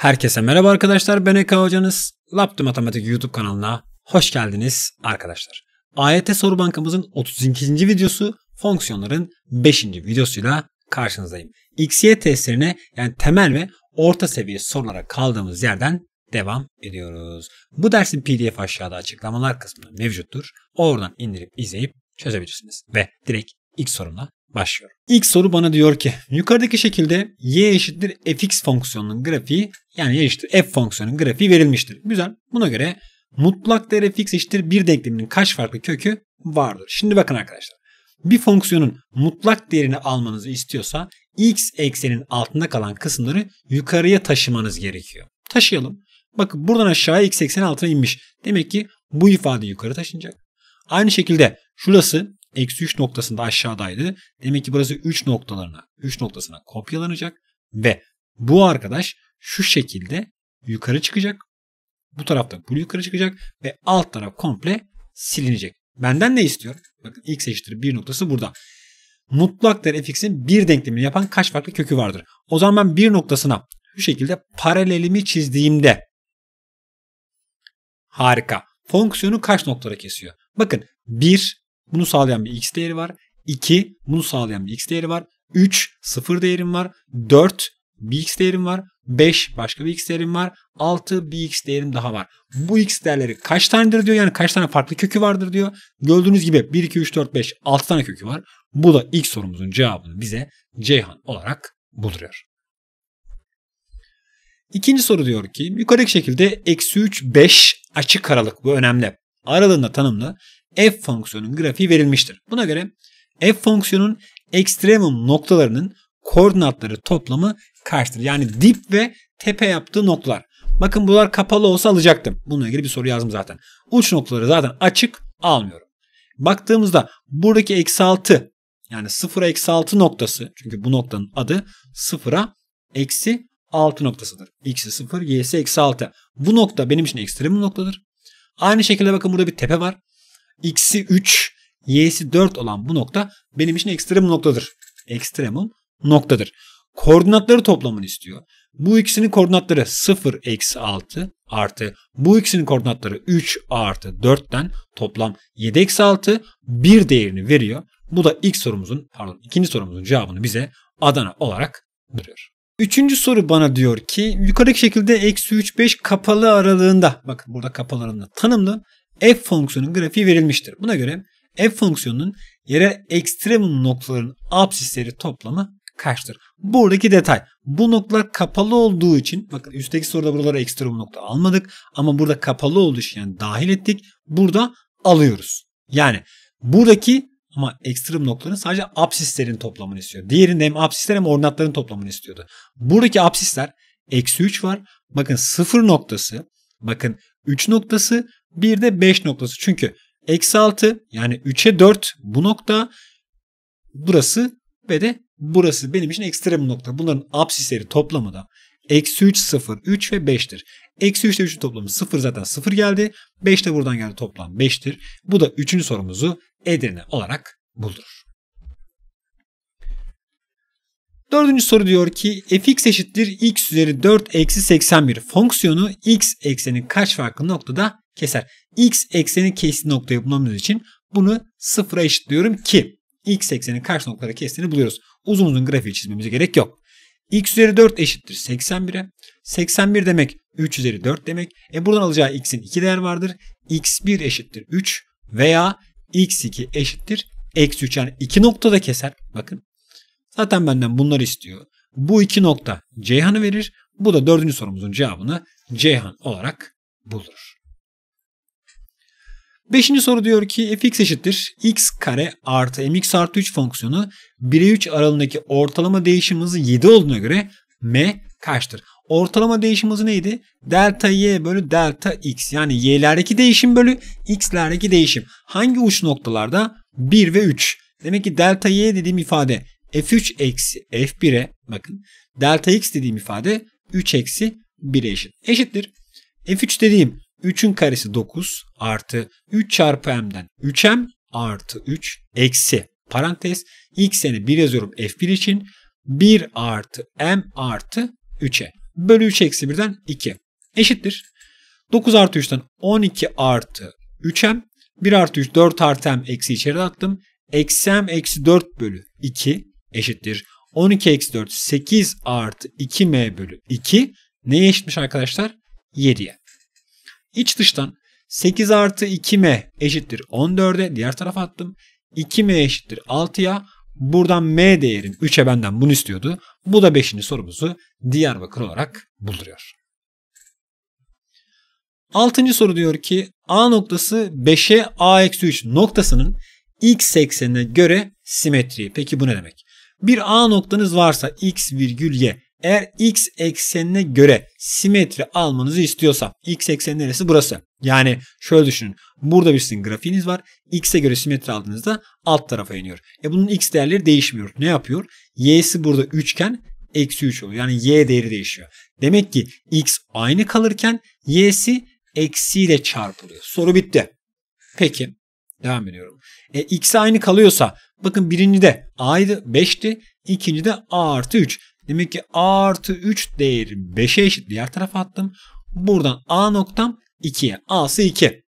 Herkese merhaba arkadaşlar ben Eka hocanız. Laptop Matematik YouTube kanalına hoş geldiniz arkadaşlar. AYT soru bankamızın 32. videosu fonksiyonların 5. videosuyla karşınızdayım. XY testlerine yani temel ve orta seviye sorulara kaldığımız yerden devam ediyoruz. Bu dersin pdf aşağıda açıklamalar kısmında mevcuttur. Oradan indirip izleyip çözebilirsiniz. Ve direkt ilk sorumla Başlıyorum. İlk soru bana diyor ki yukarıdaki şekilde y eşittir fx fonksiyonunun grafiği yani y eşittir f fonksiyonunun grafiği verilmiştir. Güzel. Buna göre mutlak değer fx eşittir bir denkleminin kaç farklı kökü vardır. Şimdi bakın arkadaşlar. Bir fonksiyonun mutlak değerini almanızı istiyorsa x ekseninin altında kalan kısımları yukarıya taşımanız gerekiyor. Taşıyalım. Bakın buradan aşağıya x eksenin altına inmiş. Demek ki bu ifade yukarı taşınacak. Aynı şekilde şurası Eksi 3 noktasında aşağıdaydı. Demek ki burası 3 noktalarına, 3 noktasına kopyalanacak ve bu arkadaş şu şekilde yukarı çıkacak. Bu tarafta bu yukarı çıkacak ve alt taraf komple silinecek. Benden ne istiyor? Bakın x eşittir 1 noktası burada. Mutlak değer fx'in bir denklemini yapan kaç farklı kökü vardır? O zaman ben bir noktasına şu şekilde paralelimi çizdiğimde harika. Fonksiyonu kaç noktada kesiyor? Bakın 1, bunu sağlayan bir x değeri var. 2 bunu sağlayan bir x değeri var. 3 sıfır değerim var. 4 bir x değerim var. 5 başka bir x değerim var. 6 bir x değerim daha var. Bu x değerleri kaç tanedir diyor. Yani kaç tane farklı kökü vardır diyor. Gördüğünüz gibi 1, 2, 3, 4, 5, 6 tane kökü var. Bu da ilk sorumuzun cevabını bize Ceyhan olarak bulduruyor. İkinci soru diyor ki yukarıdaki şekilde eksi 3, 5 açık aralık bu önemli. Aralığında tanımlı f fonksiyonun grafiği verilmiştir. Buna göre f fonksiyonun ekstremum noktalarının koordinatları toplamı kaçtır? Yani dip ve tepe yaptığı noktalar. Bakın bunlar kapalı olsa alacaktım. Bununla ilgili bir soru yazdım zaten. Uç noktaları zaten açık almıyorum. Baktığımızda buradaki eksi 6 yani 0'a eksi 6 noktası çünkü bu noktanın adı 0'a eksi 6 noktasıdır. X'i 0, Y'si eksi 6. Bu nokta benim için ekstrem noktadır. Aynı şekilde bakın burada bir tepe var x'i 3, y'si 4 olan bu nokta benim için ekstremum noktadır. Ekstremum noktadır. Koordinatları toplamını istiyor. Bu ikisinin koordinatları 0 eksi 6 artı bu ikisinin koordinatları 3 artı 4'ten toplam 7 eksi 6 bir değerini veriyor. Bu da ilk sorumuzun pardon ikinci sorumuzun cevabını bize Adana olarak veriyor. Üçüncü soru bana diyor ki yukarıdaki şekilde eksi 3 5 kapalı aralığında bakın burada kapalı aralığında tanımlı f fonksiyonun grafiği verilmiştir. Buna göre f fonksiyonunun yere ekstremum noktaların absisleri toplamı kaçtır? Buradaki detay. Bu noktalar kapalı olduğu için bakın üstteki soruda buralara ekstremum nokta almadık ama burada kapalı olduğu için yani dahil ettik. Burada alıyoruz. Yani buradaki ama ekstrem noktaların sadece apsislerin toplamını istiyor. Diğerinde hem apsisler hem ordinatların toplamını istiyordu. Buradaki apsisler eksi 3 var. Bakın sıfır noktası, bakın 3 noktası bir de 5 noktası. Çünkü eksi 6 yani 3'e 4 bu nokta burası ve de burası benim için ekstrem nokta. Bunların apsisleri toplamı da eksi 3, 0, 3 ve 5'tir. Eksi 3 ile 3'ün toplamı 0 zaten 0 geldi. 5 de buradan geldi toplam 5'tir. Bu da 3. sorumuzu Edirne olarak buldurur. Dördüncü soru diyor ki fx eşittir x üzeri 4 eksi 81 fonksiyonu x ekseni kaç farklı noktada keser. X ekseni kestiği noktayı bulmamız için bunu sıfıra eşitliyorum ki X eksenin karşı noktaları kestiğini buluyoruz. Uzun uzun grafiği çizmemize gerek yok. X üzeri 4 eşittir 81'e. 81 demek 3 üzeri 4 demek. E buradan alacağı x'in 2 değer vardır. x1 eşittir 3 veya x2 eşittir eksi 3 yani 2 noktada keser. Bakın zaten benden bunları istiyor. Bu iki nokta Ceyhan'ı verir. Bu da dördüncü sorumuzun cevabını Ceyhan olarak bulur. Beşinci soru diyor ki e, fx eşittir x kare artı mx artı 3 fonksiyonu 1'e 3 aralığındaki ortalama değişim hızı 7 olduğuna göre m kaçtır? Ortalama değişim hızı neydi? Delta y bölü delta x. Yani y'lerdeki değişim bölü x'lerdeki değişim. Hangi uç noktalarda? 1 ve 3. Demek ki delta y dediğim ifade f3 eksi f1'e bakın. Delta x dediğim ifade 3 eksi 1'e eşit. Eşittir. f3 dediğim 3'ün karesi 9 artı 3 çarpı m'den 3m artı 3 eksi parantez x'ini 1 yazıyorum f1 için 1 artı m artı 3'e bölü 3 eksi 1'den 2 eşittir. 9 artı 3'ten 12 artı 3m 1 artı 3 4 artı m eksi içeri attım. Eksi m eksi 4 bölü 2 eşittir. 12 eksi 4 8 artı 2m bölü 2 neye eşitmiş arkadaşlar? 7'ye. İç dıştan 8 artı 2m eşittir 14'e diğer tarafa attım. 2m eşittir 6'ya. Buradan m değerim 3'e benden bunu istiyordu. Bu da 5. sorumuzu diğer Diyarbakır olarak bulduruyor. 6. soru diyor ki A noktası 5'e A-3 noktasının x eksenine göre simetriği. Peki bu ne demek? Bir A noktanız varsa x virgül y eğer x eksenine göre simetri almanızı istiyorsam x ekseni neresi? Burası. Yani şöyle düşünün. Burada bir sizin grafiğiniz var. X'e göre simetri aldığınızda alt tarafa iniyor. E bunun x değerleri değişmiyor. Ne yapıyor? Y'si burada üçken eksi 3 oluyor. Yani y değeri değişiyor. Demek ki x aynı kalırken y'si eksiyle çarpılıyor. Soru bitti. Peki devam ediyorum. E, x aynı kalıyorsa bakın birinci de a'ydı 5'ti. İkinci de a artı 3. Demek ki a artı 3 değeri 5'e eşit diğer tarafa attım. Buradan a noktam 2'ye. a'sı 2.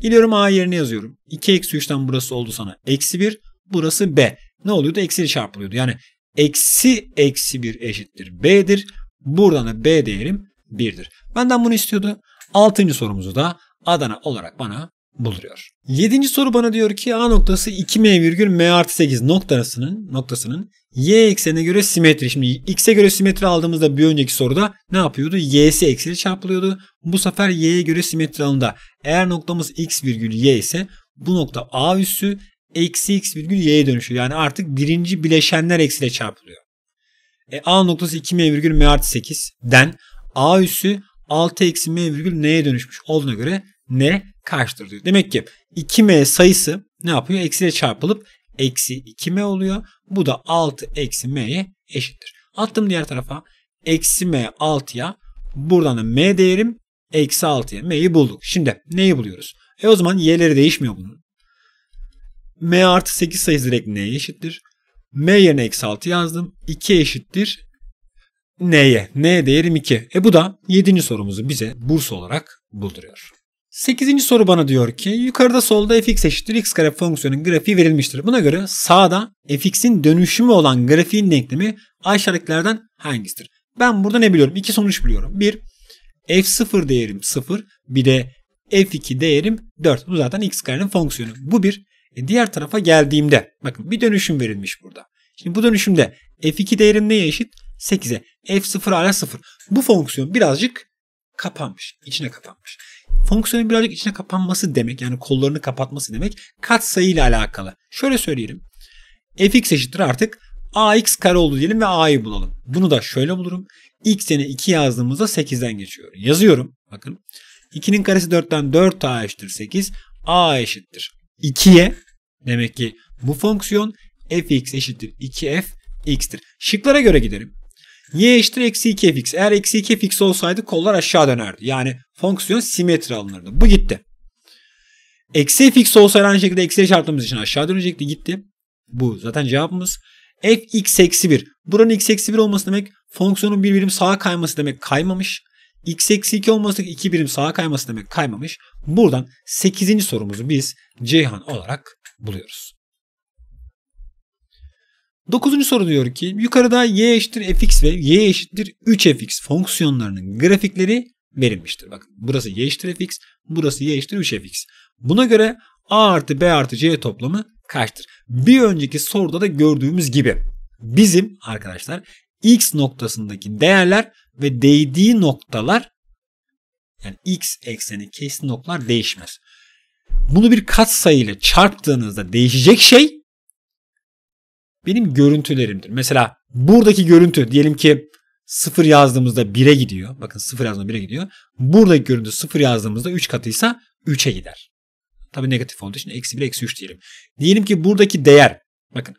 Geliyorum a yerine yazıyorum. 2 eksi 3'ten burası oldu sana. Eksi 1. Burası b. Ne oluyordu? Eksiyle çarpılıyordu. Yani eksi eksi 1 eşittir b'dir. Buradan da b değerim 1'dir. Benden bunu istiyordu. 6. sorumuzu da Adana olarak bana bulduruyor. 7. soru bana diyor ki A noktası 2M virgül M artı 8 noktasının, noktasının Y eksenine göre simetri. Şimdi x'e göre simetri aldığımızda bir önceki soruda ne yapıyordu? y'si eksiyle çarpılıyordu. Bu sefer y'ye göre simetri alanında eğer noktamız x virgül y ise bu nokta a üssü eksi x virgül y'ye dönüşüyor. Yani artık birinci bileşenler eksiyle çarpılıyor. E, a noktası 2 m virgül m artı 8 den a üssü 6 eksi m virgül n'ye dönüşmüş olduğuna göre n karşıdır. diyor. Demek ki 2m sayısı ne yapıyor? Eksiyle çarpılıp eksi 2 m oluyor. Bu da 6 eksi m'ye eşittir. Attım diğer tarafa. Eksi m 6'ya. Buradan da m değerim eksi 6'ya. M'yi bulduk. Şimdi neyi buluyoruz? E o zaman y'leri değişmiyor bunun. m artı 8 sayısı direkt n'ye eşittir. m yerine eksi 6 yazdım. 2 eşittir n'ye. n değerim 2. E bu da 7. sorumuzu bize burs olarak bulduruyor. Sekizinci soru bana diyor ki yukarıda solda fx eşittir x kare fonksiyonun grafiği verilmiştir. Buna göre sağda fx'in dönüşümü olan grafiğin denklemi aşağıdakilerden hangisidir? Ben burada ne biliyorum? İki sonuç biliyorum. Bir f0 değerim 0 bir de f2 değerim 4. Bu zaten x karenin fonksiyonu. Bu bir. E diğer tarafa geldiğimde bakın bir dönüşüm verilmiş burada. Şimdi bu dönüşümde f2 değerim neye eşit? 8'e. f0 hala 0. Bu fonksiyon birazcık kapanmış. içine kapanmış fonksiyonun birazcık içine kapanması demek. Yani kollarını kapatması demek. Kat sayı alakalı. Şöyle söyleyelim. fx eşittir artık ax kare oldu diyelim ve a'yı bulalım. Bunu da şöyle bulurum. x yerine 2 yazdığımızda 8'den geçiyor. Yazıyorum. Bakın. 2'nin karesi 4'ten 4 a eşittir 8. a eşittir 2'ye. Demek ki bu fonksiyon fx eşittir 2f x'tir. Şıklara göre gidelim y eşittir eksi 2 fx. Eğer eksi 2 fx olsaydı kollar aşağı dönerdi. Yani fonksiyon simetri alınırdı. Bu gitti. Eksi fx olsaydı aynı şekilde eksi çarptığımız için aşağı dönecekti gitti. Bu zaten cevabımız. fx eksi 1. Buranın x eksi 1 olması demek fonksiyonun bir birim sağa kayması demek kaymamış. x eksi 2 olması 2 birim sağa kayması demek kaymamış. Buradan 8. sorumuzu biz Ceyhan olarak buluyoruz. Dokuzuncu soru diyor ki yukarıda y eşittir fx ve y eşittir 3fx fonksiyonlarının grafikleri verilmiştir. Bakın burası y eşittir fx, burası y eşittir 3fx. Buna göre a artı b artı c toplamı kaçtır? Bir önceki soruda da gördüğümüz gibi bizim arkadaşlar x noktasındaki değerler ve değdiği noktalar yani x ekseni kesin noktalar değişmez. Bunu bir katsayı ile çarptığınızda değişecek şey benim görüntülerimdir. Mesela buradaki görüntü diyelim ki 0 yazdığımızda 1'e gidiyor. Bakın 0 yazdığımızda 1'e gidiyor. Buradaki görüntü 0 yazdığımızda 3 katıysa 3'e gider. Tabi negatif olduğu için eksi 1 eksi 3 diyelim. Diyelim ki buradaki değer bakın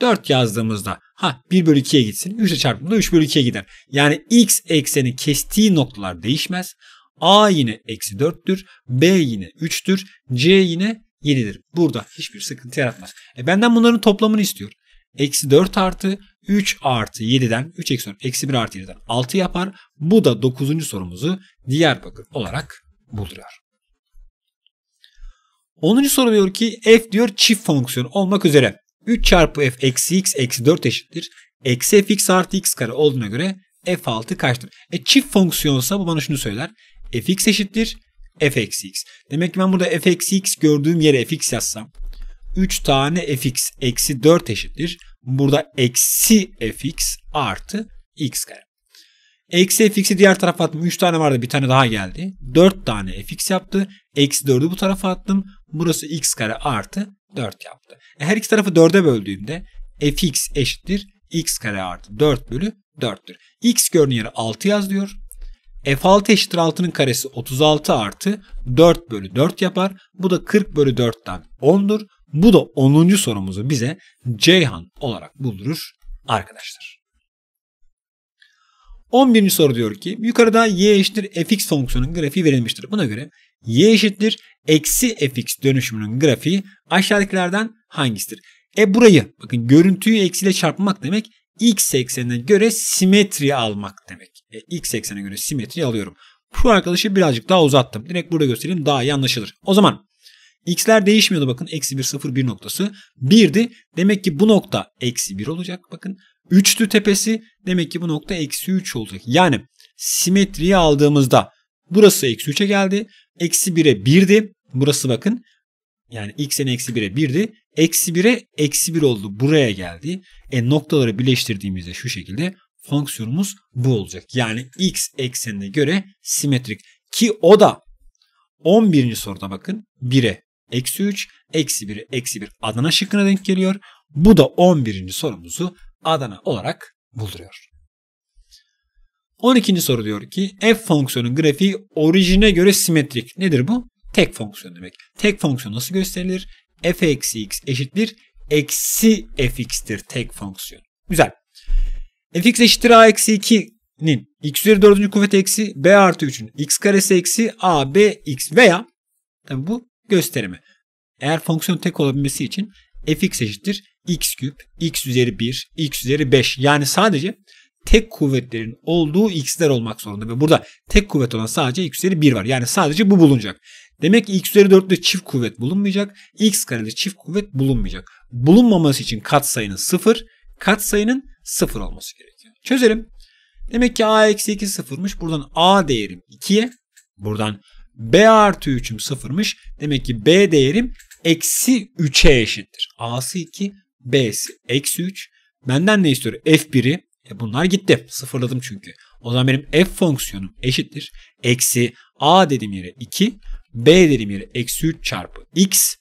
4 yazdığımızda ha 1 bölü 2'ye gitsin. 3 ile çarptığımda 3 bölü 2'ye gider. Yani x ekseni kestiği noktalar değişmez. A yine eksi 4'tür. B yine 3'tür. C yine 7'dir. Burada hiçbir sıkıntı yaratmaz. E benden bunların toplamını istiyor. Eksi 4 artı 3 artı 7'den 3 eksi 4 eksi 1 artı 7'den 6 yapar. Bu da 9. sorumuzu diğer Diyarbakır olarak buluyor. 10. soru diyor ki f diyor çift fonksiyon olmak üzere 3 çarpı f eksi x eksi 4 eşittir. Eksi fx artı x kare olduğuna göre f6 kaçtır? E çift fonksiyonsa bu bana şunu söyler. fx eşittir f eksi x. Demek ki ben burada f eksi x gördüğüm yere fx yazsam 3 tane fx eksi 4 eşittir. Burada eksi fx artı x kare. Eksi fx'i diğer tarafa attım. 3 tane vardı bir tane daha geldi. 4 tane fx yaptı. Eksi 4'ü bu tarafa attım. Burası x kare artı 4 yaptı. E, her iki tarafı 4'e böldüğümde fx eşittir x kare artı 4 bölü 4'tür. x görünen yere 6 yaz diyor. F6 eşittir 6'nın karesi 36 artı 4 bölü 4 yapar. Bu da 40 bölü 4'ten 10'dur. Bu da 10. sorumuzu bize Ceyhan olarak buldurur arkadaşlar. 11. soru diyor ki yukarıda y eşittir fx fonksiyonun grafiği verilmiştir. Buna göre y eşittir eksi fx dönüşümünün grafiği aşağıdakilerden hangisidir? E burayı bakın görüntüyü eksiyle çarpmak demek x eksenine göre simetri almak demek. E, x eksenine göre simetri alıyorum. Bu arkadaşı birazcık daha uzattım. Direkt burada göstereyim daha iyi anlaşılır. O zaman X'ler değişmiyordu bakın. Eksi 1, 0, 1 noktası. 1'di. Demek ki bu nokta eksi 1 olacak. Bakın 3'tü tepesi. Demek ki bu nokta eksi 3 olacak. Yani simetriyi aldığımızda burası eksi 3'e geldi. Eksi 1'e 1'di. Burası bakın yani x'in eksi 1'e 1'di. Eksi 1'e eksi 1 oldu. Buraya geldi. E noktaları birleştirdiğimizde şu şekilde fonksiyonumuz bu olacak. Yani x eksenine göre simetrik. Ki o da 11. soruda bakın 1'e eksi 3, eksi 1, eksi 1 Adana şıkkına denk geliyor. Bu da 11. sorumuzu Adana olarak bulduruyor. 12. soru diyor ki f fonksiyonun grafiği orijine göre simetrik. Nedir bu? Tek fonksiyon demek. Tek fonksiyon nasıl gösterilir? f eksi x eşittir. Eksi fx'tir tek fonksiyon. Güzel. fx eşittir a eksi nin x üzeri dördüncü kuvvet eksi b artı 3'ün x karesi eksi a b x veya tabi bu gösterimi. Eğer fonksiyon tek olabilmesi için fx eşittir x küp, x üzeri 1, x üzeri 5. Yani sadece tek kuvvetlerin olduğu x'ler olmak zorunda. Ve burada tek kuvvet olan sadece x üzeri 1 var. Yani sadece bu bulunacak. Demek ki x üzeri 4'te çift kuvvet bulunmayacak. x karede çift kuvvet bulunmayacak. Bulunmaması için katsayının 0, katsayının 0 olması gerekiyor. Çözelim. Demek ki a eksi 2 sıfırmış. Buradan a değerim 2'ye. Buradan B artı 3'üm 0'mış. Demek ki B değerim eksi 3'e eşittir. A'sı 2, B'si eksi 3. Benden ne istiyor? F1'i. E bunlar gitti. Sıfırladım çünkü. O zaman benim F fonksiyonum eşittir. Eksi A dediğim yere 2, B dediğim yere eksi 3 çarpı X.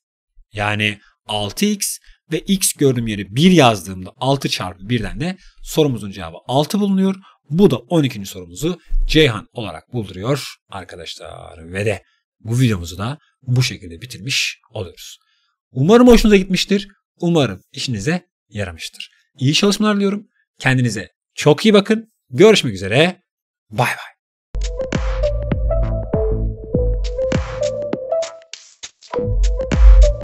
Yani 6X ve X gördüğüm yere 1 yazdığımda 6 çarpı 1'den de sorumuzun cevabı 6 bulunuyor. Bu da 12. sorumuzu Ceyhan olarak bulduruyor arkadaşlar. Ve de bu videomuzu da bu şekilde bitirmiş oluyoruz. Umarım hoşunuza gitmiştir. Umarım işinize yaramıştır. İyi çalışmalar diliyorum. Kendinize çok iyi bakın. Görüşmek üzere. Bay bay.